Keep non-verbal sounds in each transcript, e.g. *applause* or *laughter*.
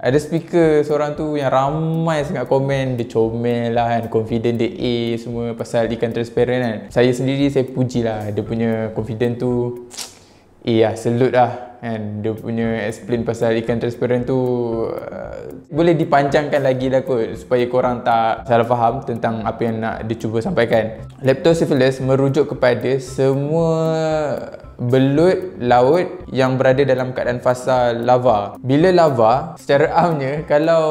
Ada speaker seorang tu yang ramai sangat komen Dia comel lah kan Confident dia A semua pasal ikan transparent kan Saya sendiri saya puji lah Dia punya confident tu A eh, lah selut lah kan Dia punya explain pasal ikan transparent tu uh, Boleh dipanjangkan lagi lah kot Supaya korang tak salah faham Tentang apa yang nak dia cuba sampaikan Leptosyphilis merujuk kepada semua belut laut yang berada dalam keadaan fasa lava. Bila lava, secara *laughs* amnya kalau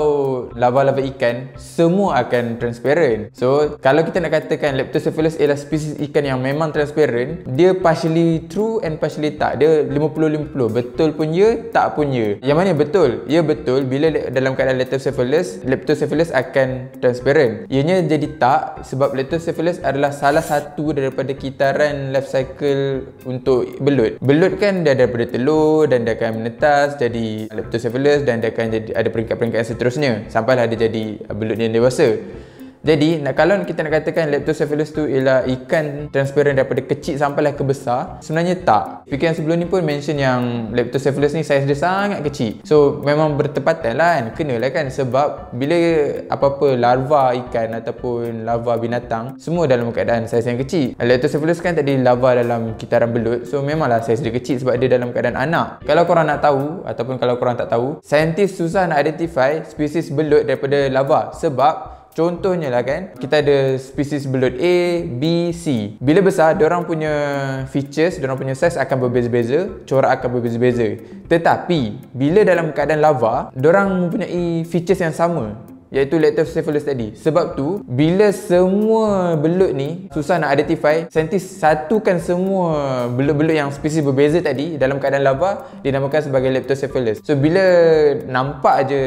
lava-lava ikan, semua akan transparent. So, kalau kita nak katakan Leptocephalus ialah spesies ikan yang memang transparent, dia partially true and partially tak. Dia 50-50. Betul pun ya, tak pun ya. Yang mana betul? Ya betul, bila dalam keadaan Leptocephalus, Leptocephalus akan transparent. Ianya jadi tak sebab Leptocephalus adalah salah satu daripada kitaran life cycle untuk belut. Belut kan dia daripada bertelur dan dia akan menetas jadi leptocephalus dan dia akan jadi ada peringkat-peringkat yang seterusnya sampailah dia jadi uh, belut yang dewasa jadi nak kalau kita nak katakan leptocephalus tu ialah ikan transparent daripada kecil sampailah ke besar, sebenarnya tak. Fikir yang sebelum ni pun mention yang leptocephalus ni saiz dia sangat kecil. So memang bertepatan lah kan, kenalah kan sebab bila apa-apa larva ikan ataupun larva binatang semua dalam keadaan saiz yang kecil. Leptocephalus kan tadi larva dalam kitaran belut. So memanglah saiz dia kecil sebab dia dalam keadaan anak. Kalau korang nak tahu ataupun kalau korang tak tahu, saintis susah nak identify spesies belut daripada larva sebab Contohnya lah kan, kita ada spesies belut A, B, C. Bila besar, orang punya features, orang punya size akan berbeza-beza, corak akan berbeza-beza. Tetapi, bila dalam keadaan lava, orang mempunyai features yang sama iaitu lactocephalus tadi. Sebab tu, bila semua belut ni susah nak identify, saintis satukan semua belut-belut yang spesies berbeza tadi dalam keadaan larva dinamakan sebagai lactocephalus. So, bila nampak aje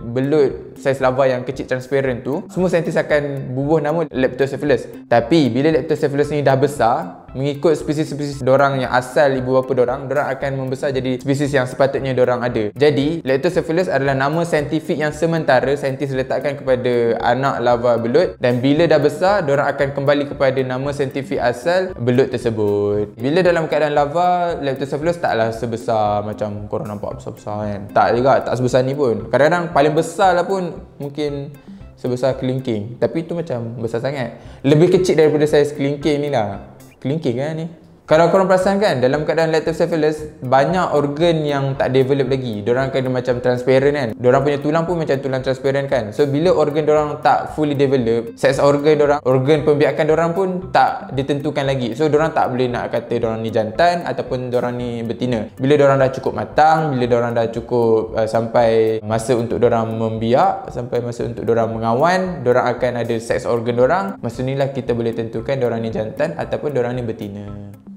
belut saiz larva yang kecil transparent tu, semua saintis akan bubuh nama lactocephalus. Tapi, bila lactocephalus ni dah besar, mengikut spesies-spesies dorang yang asal ibu bapa dorang, dorang akan membesar jadi spesies yang sepatutnya dorang ada. Jadi, Leptocephalus adalah nama saintifik yang sementara saintis letakkan kepada anak lava belut dan bila dah besar, dorang akan kembali kepada nama saintifik asal belut tersebut. Bila dalam keadaan lava, Leptocephalus taklah sebesar macam korang nampak besar-besar kan. Tak juga, tak sebesar ni pun. Kadang-kadang paling besar lah pun mungkin sebesar kelingking tapi itu macam besar sangat lebih kecil daripada saiz kelingking ni lah Kelingking kan ni kalau korang perasan kan dalam keadaan leptocephalus banyak organ yang tak develop lagi. Diorang kena macam transparent kan. Diorang punya tulang pun macam tulang transparent kan. So bila organ diorang tak fully develop, sex organ diorang, organ pembiakan diorang pun tak ditentukan lagi. So diorang tak boleh nak kata diorang ni jantan ataupun diorang ni betina. Bila diorang dah cukup matang, bila diorang dah cukup uh, sampai masa untuk diorang membiak, sampai masa untuk diorang mengawan, diorang akan ada sex organ diorang. Masa inilah kita boleh tentukan diorang ni jantan ataupun diorang ni betina.